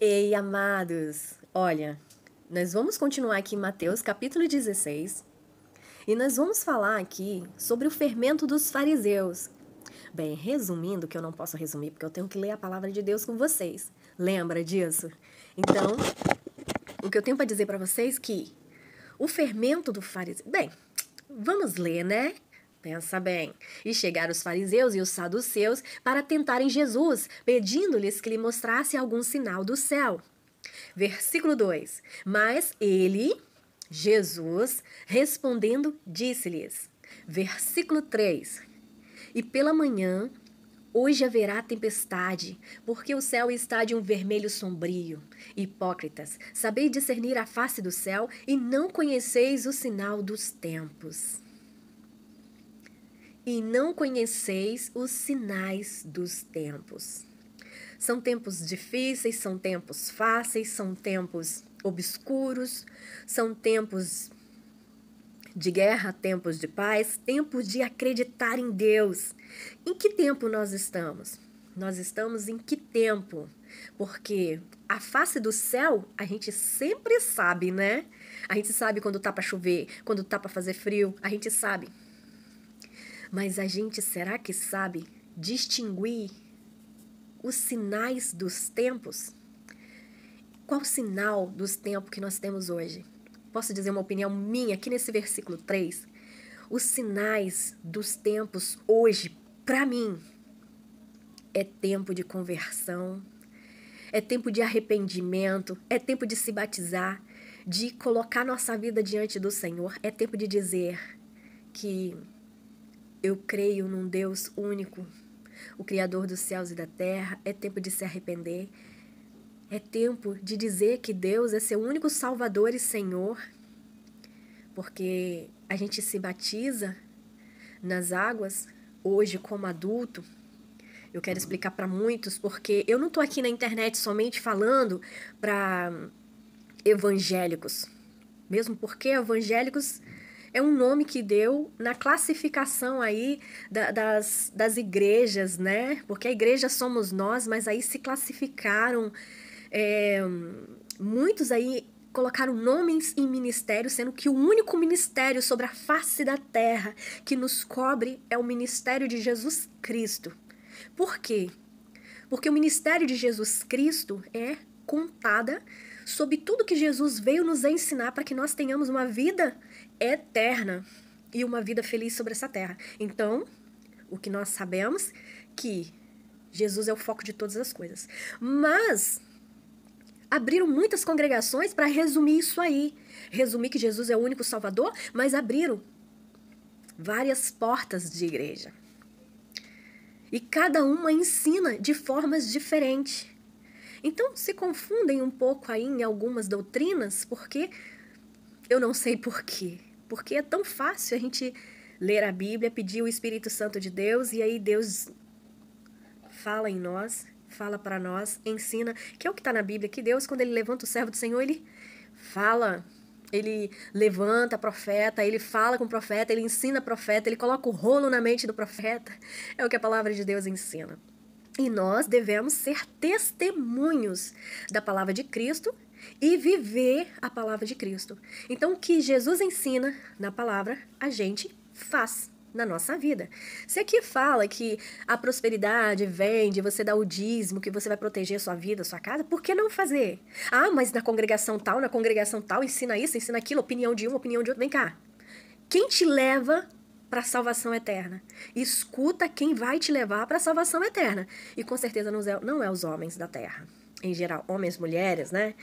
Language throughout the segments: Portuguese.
Ei, amados! Olha, nós vamos continuar aqui em Mateus capítulo 16 e nós vamos falar aqui sobre o fermento dos fariseus. Bem, resumindo, que eu não posso resumir porque eu tenho que ler a palavra de Deus com vocês. Lembra disso? Então, o que eu tenho para dizer para vocês é que o fermento do fariseu. Bem, vamos ler, né? Pensa bem. E chegaram os fariseus e os saduceus para tentarem Jesus, pedindo-lhes que lhe mostrasse algum sinal do céu. Versículo 2: Mas ele, Jesus, respondendo, disse-lhes. Versículo 3: E pela manhã Hoje haverá tempestade, porque o céu está de um vermelho sombrio. Hipócritas, sabei discernir a face do céu e não conheceis o sinal dos tempos e não conheceis os sinais dos tempos. São tempos difíceis, são tempos fáceis, são tempos obscuros, são tempos de guerra, tempos de paz, tempos de acreditar em Deus. Em que tempo nós estamos? Nós estamos em que tempo? Porque a face do céu a gente sempre sabe, né? A gente sabe quando tá para chover, quando tá para fazer frio, a gente sabe. Mas a gente será que sabe distinguir os sinais dos tempos? Qual sinal dos tempos que nós temos hoje? Posso dizer uma opinião minha aqui nesse versículo 3? Os sinais dos tempos hoje, para mim, é tempo de conversão, é tempo de arrependimento, é tempo de se batizar, de colocar nossa vida diante do Senhor, é tempo de dizer que eu creio num Deus único, o Criador dos céus e da terra. É tempo de se arrepender. É tempo de dizer que Deus é seu único Salvador e Senhor, porque a gente se batiza nas águas hoje como adulto. Eu quero explicar para muitos, porque eu não estou aqui na internet somente falando para evangélicos, mesmo porque evangélicos é um nome que deu na classificação aí da, das, das igrejas, né? Porque a igreja somos nós, mas aí se classificaram é, muitos aí colocaram nomes em ministérios, sendo que o único ministério sobre a face da terra que nos cobre é o ministério de Jesus Cristo. Por quê? Porque o ministério de Jesus Cristo é contada sobre tudo que Jesus veio nos ensinar para que nós tenhamos uma vida eterna e uma vida feliz sobre essa terra. Então, o que nós sabemos que Jesus é o foco de todas as coisas. Mas abriram muitas congregações para resumir isso aí. Resumir que Jesus é o único Salvador, mas abriram várias portas de igreja. E cada uma ensina de formas diferentes. Então se confundem um pouco aí em algumas doutrinas, porque eu não sei porquê. Porque é tão fácil a gente ler a Bíblia, pedir o Espírito Santo de Deus e aí Deus fala em nós, fala para nós, ensina, que é o que está na Bíblia, que Deus, quando ele levanta o servo do Senhor, ele fala, ele levanta profeta, ele fala com o profeta, ele ensina profeta, ele coloca o rolo na mente do profeta. É o que a palavra de Deus ensina. E nós devemos ser testemunhos da palavra de Cristo e viver a palavra de Cristo. Então, o que Jesus ensina na palavra, a gente faz na nossa vida. Se aqui fala que a prosperidade vem de você dar o dízimo, que você vai proteger sua vida, sua casa, por que não fazer? Ah, mas na congregação tal, na congregação tal, ensina isso, ensina aquilo, opinião de um, opinião de outro. Vem cá. Quem te leva para a salvação eterna. Escuta quem vai te levar para a salvação eterna. E com certeza não é, não é os homens da terra. Em geral, homens, mulheres, né?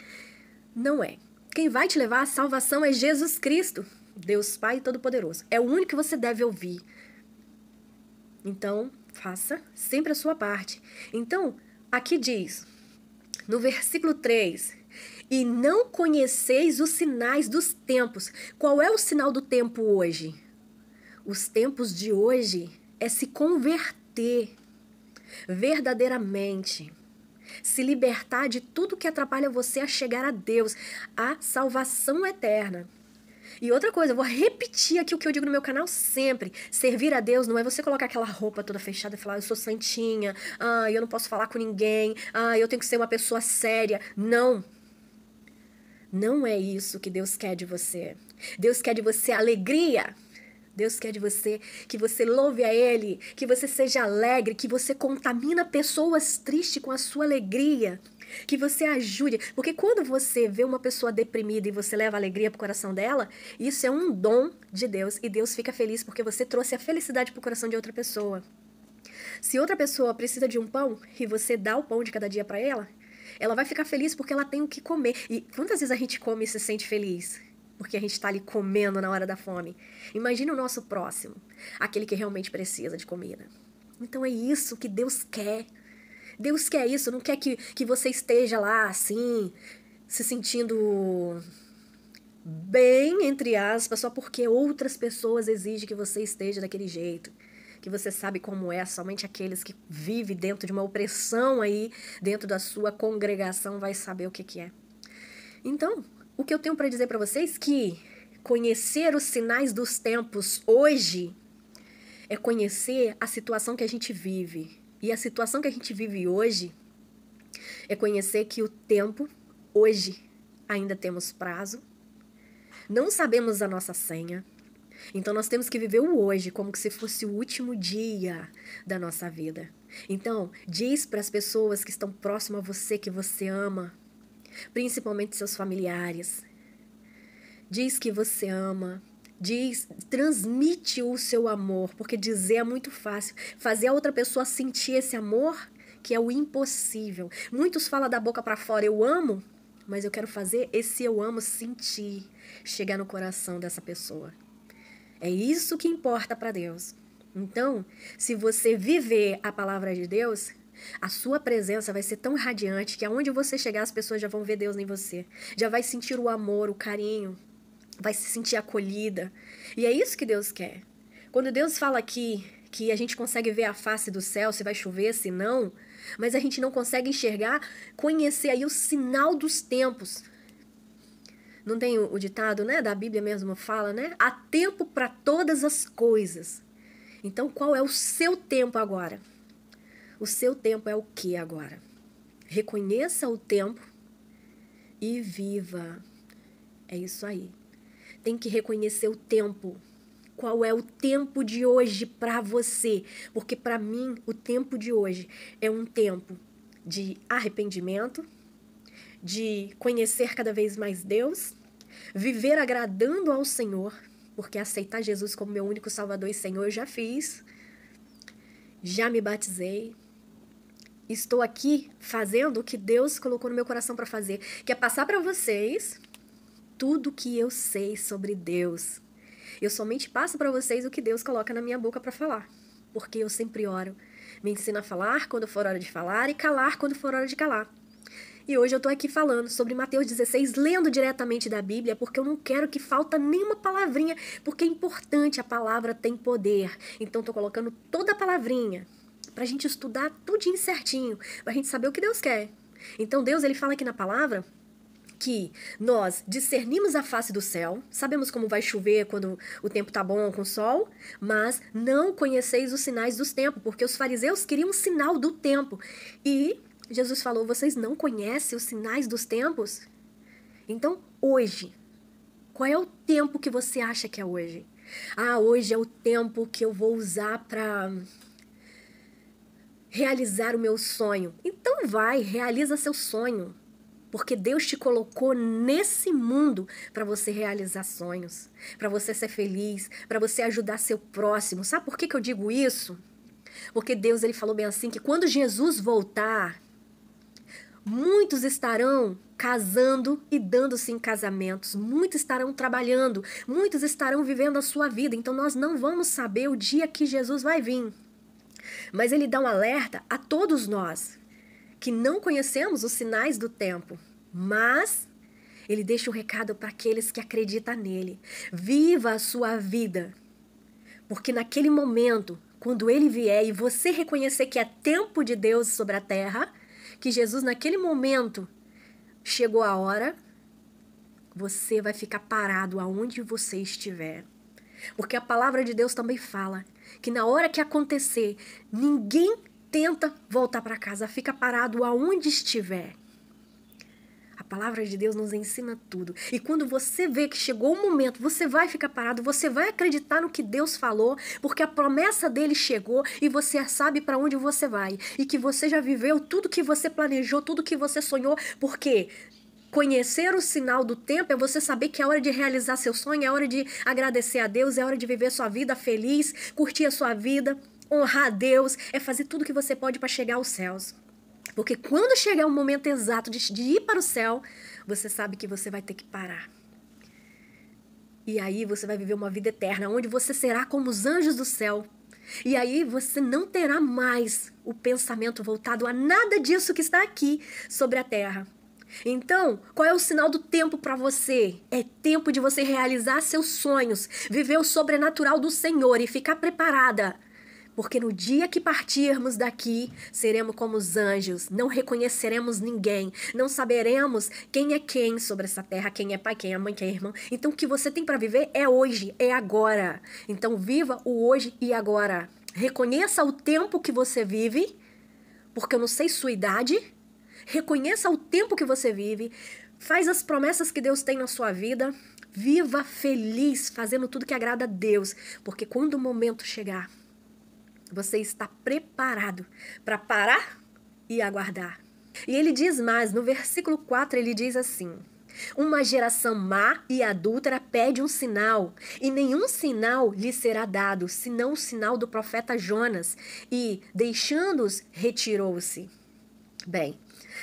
Não é. Quem vai te levar à salvação é Jesus Cristo, Deus Pai Todo-Poderoso. É o único que você deve ouvir. Então, faça sempre a sua parte. Então, aqui diz, no versículo 3, e não conheceis os sinais dos tempos. Qual é o sinal do tempo hoje? os tempos de hoje é se converter verdadeiramente, se libertar de tudo que atrapalha você a chegar a Deus, a salvação eterna. E outra coisa, eu vou repetir aqui o que eu digo no meu canal sempre: servir a Deus não é você colocar aquela roupa toda fechada e falar, ah, eu sou santinha, ah, eu não posso falar com ninguém, ah, eu tenho que ser uma pessoa séria. Não. Não é isso que Deus quer de você. Deus quer de você alegria, Deus quer de você que você louve a Ele, que você seja alegre, que você contamina pessoas tristes com a sua alegria, que você ajude. Porque quando você vê uma pessoa deprimida e você leva alegria pro coração dela, isso é um dom de Deus e Deus fica feliz porque você trouxe a felicidade pro coração de outra pessoa. Se outra pessoa precisa de um pão e você dá o pão de cada dia para ela, ela vai ficar feliz porque ela tem o que comer. E quantas vezes a gente come e se sente feliz? porque a gente está ali comendo na hora da fome. Imagine o nosso próximo, aquele que realmente precisa de comida. Então é isso que Deus quer. Deus quer isso, não quer que, que você esteja lá assim, se sentindo bem, entre aspas, só porque outras pessoas exigem que você esteja daquele jeito. Que você sabe como é, somente aqueles que vivem dentro de uma opressão aí, dentro da sua congregação, vai saber o que, que é. Então, o que eu tenho para dizer para vocês é que conhecer os sinais dos tempos hoje é conhecer a situação que a gente vive. E a situação que a gente vive hoje é conhecer que o tempo hoje ainda temos prazo. Não sabemos a nossa senha. Então nós temos que viver o hoje como se fosse o último dia da nossa vida. Então, diz para as pessoas que estão próximas a você que você ama, principalmente seus familiares. Diz que você ama, diz, transmite o seu amor, porque dizer é muito fácil, fazer a outra pessoa sentir esse amor que é o impossível. Muitos falam da boca para fora eu amo, mas eu quero fazer esse eu amo sentir chegar no coração dessa pessoa. É isso que importa para Deus. Então, se você viver a palavra de Deus, a sua presença vai ser tão radiante que aonde você chegar as pessoas já vão ver Deus em você. Já vai sentir o amor, o carinho, vai se sentir acolhida. E é isso que Deus quer. Quando Deus fala aqui que a gente consegue ver a face do céu, se vai chover, se não, mas a gente não consegue enxergar, conhecer aí o sinal dos tempos. Não tem o ditado, né, da Bíblia mesmo fala, né? Há tempo para todas as coisas. Então, qual é o seu tempo agora? O seu tempo é o que agora? Reconheça o tempo e viva. É isso aí. Tem que reconhecer o tempo. Qual é o tempo de hoje para você? Porque para mim, o tempo de hoje é um tempo de arrependimento, de conhecer cada vez mais Deus, viver agradando ao Senhor, porque aceitar Jesus como meu único Salvador e Senhor eu já fiz, já me batizei, estou aqui fazendo o que Deus colocou no meu coração para fazer, que é passar para vocês tudo que eu sei sobre Deus. Eu somente passo para vocês o que Deus coloca na minha boca para falar, porque eu sempre oro. Me ensina a falar quando for hora de falar e calar quando for hora de calar. E hoje eu estou aqui falando sobre Mateus 16, lendo diretamente da Bíblia, porque eu não quero que falta nenhuma palavrinha, porque é importante, a palavra tem poder. Então estou colocando toda a palavrinha para a gente estudar tudinho certinho, para a gente saber o que Deus quer. Então Deus ele fala aqui na palavra que nós discernimos a face do céu, sabemos como vai chover quando o tempo tá bom com o sol, mas não conheceis os sinais dos tempos, porque os fariseus queriam um sinal do tempo. E Jesus falou: vocês não conhecem os sinais dos tempos? Então, hoje, qual é o tempo que você acha que é hoje? Ah, hoje é o tempo que eu vou usar para realizar o meu sonho. Então vai, realiza seu sonho. Porque Deus te colocou nesse mundo para você realizar sonhos, para você ser feliz, para você ajudar seu próximo. Sabe por que, que eu digo isso? Porque Deus ele falou bem assim que quando Jesus voltar, muitos estarão casando e dando-se em casamentos, muitos estarão trabalhando, muitos estarão vivendo a sua vida. Então nós não vamos saber o dia que Jesus vai vir. Mas ele dá um alerta a todos nós que não conhecemos os sinais do tempo, mas ele deixa um recado para aqueles que acreditam nele. Viva a sua vida. Porque naquele momento, quando ele vier e você reconhecer que é tempo de Deus sobre a terra, que Jesus naquele momento chegou a hora, você vai ficar parado aonde você estiver. Porque a palavra de Deus também fala que na hora que acontecer, ninguém tenta voltar para casa, fica parado aonde estiver. A palavra de Deus nos ensina tudo. E quando você vê que chegou o momento, você vai ficar parado, você vai acreditar no que Deus falou, porque a promessa dele chegou e você sabe para onde você vai. E que você já viveu tudo que você planejou, tudo que você sonhou, porque Conhecer o sinal do tempo é você saber que é hora de realizar seu sonho, é hora de agradecer a Deus, é hora de viver sua vida feliz, curtir a sua vida, honrar a Deus, é fazer tudo que você pode para chegar aos céus. Porque quando chegar o momento exato de, de ir para o céu, você sabe que você vai ter que parar. E aí você vai viver uma vida eterna, onde você será como os anjos do céu. E aí você não terá mais o pensamento voltado a nada disso que está aqui sobre a terra. Então, qual é o sinal do tempo para você? É tempo de você realizar seus sonhos, viver o sobrenatural do Senhor e ficar preparada. Porque no dia que partirmos daqui, seremos como os anjos, não reconheceremos ninguém, não saberemos quem é quem sobre essa terra, quem é pai, quem é mãe, quem é irmão. Então o que você tem para viver é hoje, é agora. Então viva o hoje e agora. Reconheça o tempo que você vive, porque eu não sei sua idade, reconheça o tempo que você vive, faz as promessas que Deus tem na sua vida, viva feliz, fazendo tudo que agrada a Deus, porque quando o momento chegar, você está preparado para parar e aguardar. E ele diz mais, no versículo 4 ele diz assim: Uma geração má e adúltera pede um sinal, e nenhum sinal lhe será dado, senão o sinal do profeta Jonas, e deixando-os, retirou-se. Bem,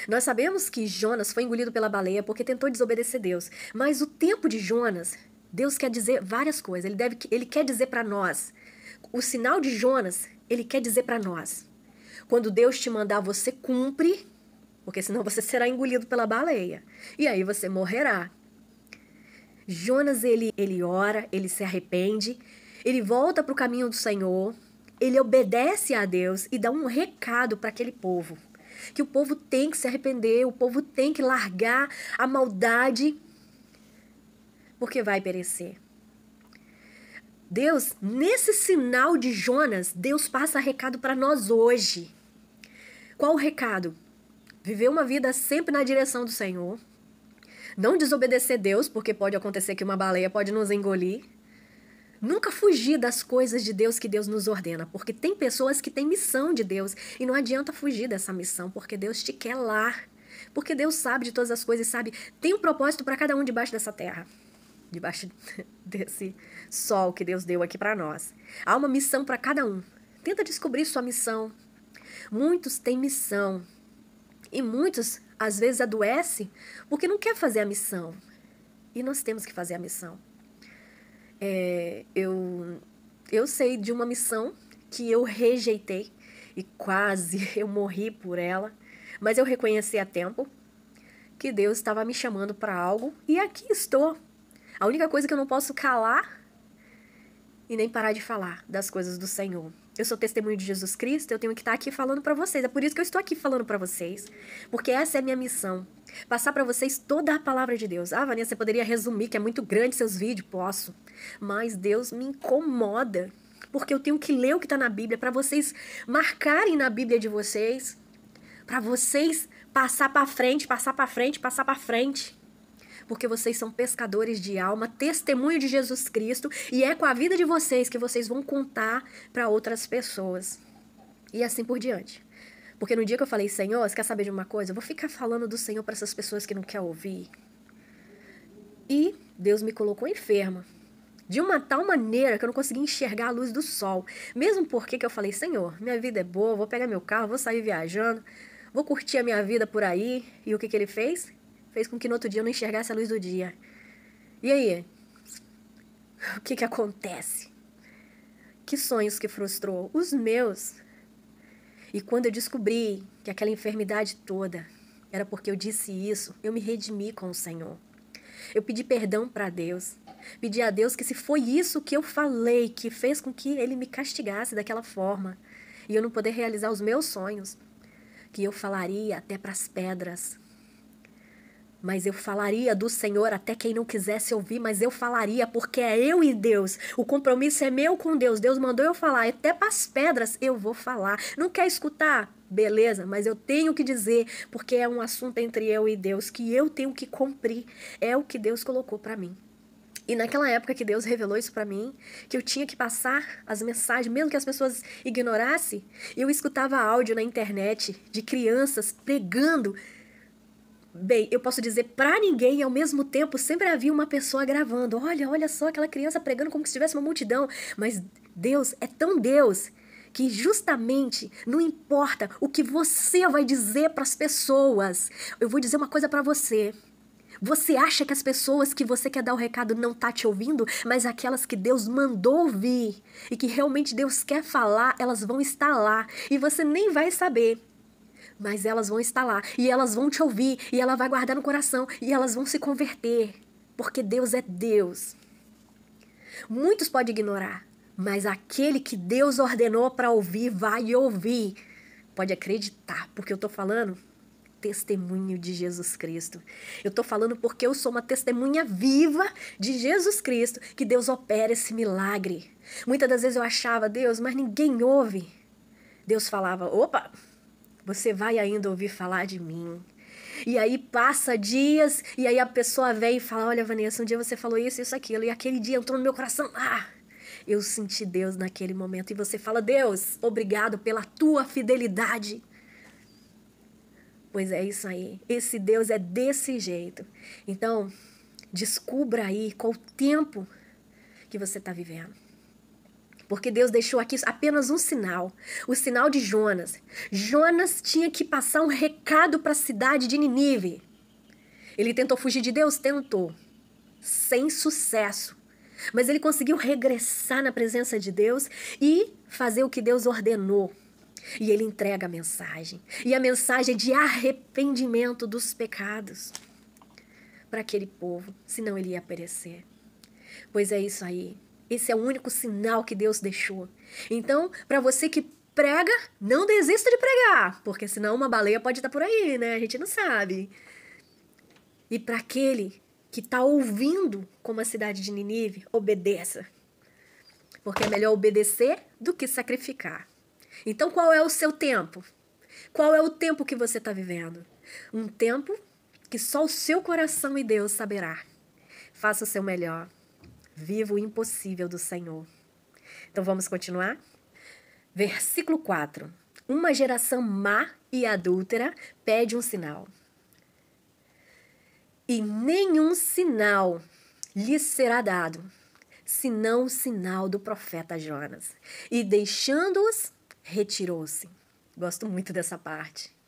nós sabemos que Jonas foi engolido pela baleia porque tentou desobedecer Deus, mas o tempo de Jonas, Deus quer dizer várias coisas. Ele, deve, ele quer dizer para nós. O sinal de Jonas, ele quer dizer para nós. Quando Deus te mandar, você cumpre, porque senão você será engolido pela baleia. E aí você morrerá. Jonas, ele, ele ora, ele se arrepende, ele volta para o caminho do Senhor, ele obedece a Deus e dá um recado para aquele povo que o povo tem que se arrepender, o povo tem que largar a maldade, porque vai perecer. Deus, nesse sinal de Jonas, Deus passa recado para nós hoje. Qual o recado? Viver uma vida sempre na direção do Senhor. Não desobedecer Deus, porque pode acontecer que uma baleia pode nos engolir. Nunca fugir das coisas de Deus que Deus nos ordena, porque tem pessoas que têm missão de Deus e não adianta fugir dessa missão, porque Deus te quer lá. Porque Deus sabe de todas as coisas, sabe? Tem um propósito para cada um debaixo dessa terra, debaixo desse sol que Deus deu aqui para nós. Há uma missão para cada um. Tenta descobrir sua missão. Muitos têm missão e muitos às vezes adoece porque não quer fazer a missão. E nós temos que fazer a missão. É, eu, eu sei de uma missão que eu rejeitei e quase eu morri por ela, mas eu reconheci a tempo que Deus estava me chamando para algo e aqui estou. A única coisa que eu não posso calar e nem parar de falar das coisas do Senhor eu sou testemunho de Jesus Cristo, eu tenho que estar aqui falando para vocês. É por isso que eu estou aqui falando para vocês, porque essa é a minha missão, passar para vocês toda a palavra de Deus. Ah, Vanessa, você poderia resumir que é muito grande seus vídeos, posso. Mas Deus me incomoda, porque eu tenho que ler o que está na Bíblia para vocês marcarem na Bíblia de vocês, para vocês passar para frente, passar para frente, passar para frente porque vocês são pescadores de alma, testemunho de Jesus Cristo, e é com a vida de vocês que vocês vão contar para outras pessoas. E assim por diante. Porque no dia que eu falei, Senhor, você quer saber de uma coisa? Eu vou ficar falando do Senhor para essas pessoas que não quer ouvir. E Deus me colocou enferma. De uma tal maneira que eu não conseguia enxergar a luz do sol. Mesmo porque que eu falei, Senhor, minha vida é boa, vou pegar meu carro, vou sair viajando, vou curtir a minha vida por aí. E o que, que ele fez? fez com que no outro dia eu não enxergasse a luz do dia. E aí? O que que acontece? Que sonhos que frustrou? Os meus. E quando eu descobri que aquela enfermidade toda era porque eu disse isso, eu me redimi com o Senhor. Eu pedi perdão para Deus. Pedi a Deus que se foi isso que eu falei que fez com que ele me castigasse daquela forma e eu não poder realizar os meus sonhos, que eu falaria até para as pedras, mas eu falaria do Senhor até quem não quisesse ouvir, mas eu falaria, porque é eu e Deus. O compromisso é meu com Deus. Deus mandou eu falar. Até para as pedras eu vou falar. Não quer escutar? Beleza, mas eu tenho que dizer, porque é um assunto entre eu e Deus que eu tenho que cumprir. É o que Deus colocou para mim. E naquela época que Deus revelou isso para mim, que eu tinha que passar as mensagens, mesmo que as pessoas ignorassem, eu escutava áudio na internet de crianças pregando Bem, eu posso dizer para ninguém e ao mesmo tempo sempre havia uma pessoa gravando. Olha, olha só aquela criança pregando como se tivesse uma multidão. Mas Deus é tão Deus que justamente não importa o que você vai dizer para as pessoas. Eu vou dizer uma coisa para você. Você acha que as pessoas que você quer dar o recado não tá te ouvindo, mas aquelas que Deus mandou ouvir e que realmente Deus quer falar, elas vão estar lá e você nem vai saber mas elas vão estar lá e elas vão te ouvir e ela vai guardar no coração e elas vão se converter, porque Deus é Deus. Muitos podem ignorar, mas aquele que Deus ordenou para ouvir vai ouvir. Pode acreditar, porque eu estou falando testemunho de Jesus Cristo. Eu estou falando porque eu sou uma testemunha viva de Jesus Cristo, que Deus opera esse milagre. Muitas das vezes eu achava, Deus, mas ninguém ouve. Deus falava, opa, você vai ainda ouvir falar de mim. E aí passa dias, e aí a pessoa vem e fala: Olha, Vanessa, um dia você falou isso, isso, aquilo. E aquele dia entrou no meu coração. Ah! Eu senti Deus naquele momento. E você fala: Deus, obrigado pela tua fidelidade. Pois é isso aí. Esse Deus é desse jeito. Então, descubra aí qual o tempo que você está vivendo porque Deus deixou aqui apenas um sinal, o sinal de Jonas. Jonas tinha que passar um recado para a cidade de Ninive. Ele tentou fugir de Deus, tentou, sem sucesso. Mas ele conseguiu regressar na presença de Deus e fazer o que Deus ordenou. E ele entrega a mensagem. E a mensagem é de arrependimento dos pecados para aquele povo, senão ele ia perecer. Pois é isso aí. Esse é o único sinal que Deus deixou. Então, para você que prega, não desista de pregar, porque senão uma baleia pode estar por aí, né? A gente não sabe. E para aquele que está ouvindo como a cidade de Ninive, obedeça. Porque é melhor obedecer do que sacrificar. Então, qual é o seu tempo? Qual é o tempo que você está vivendo? Um tempo que só o seu coração e Deus saberá. Faça o seu melhor. Vivo o impossível do Senhor. Então vamos continuar? Versículo 4. Uma geração má e adúltera pede um sinal. E nenhum sinal lhe será dado, senão o sinal do profeta Jonas. E deixando-os, retirou-se. Gosto muito dessa parte.